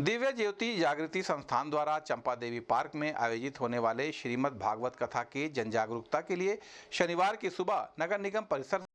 दिव्य ज्योति जागृति संस्थान द्वारा चंपा देवी पार्क में आयोजित होने वाले श्रीमद् भागवत कथा के जन जागरूकता के लिए शनिवार की सुबह नगर निगम परिसर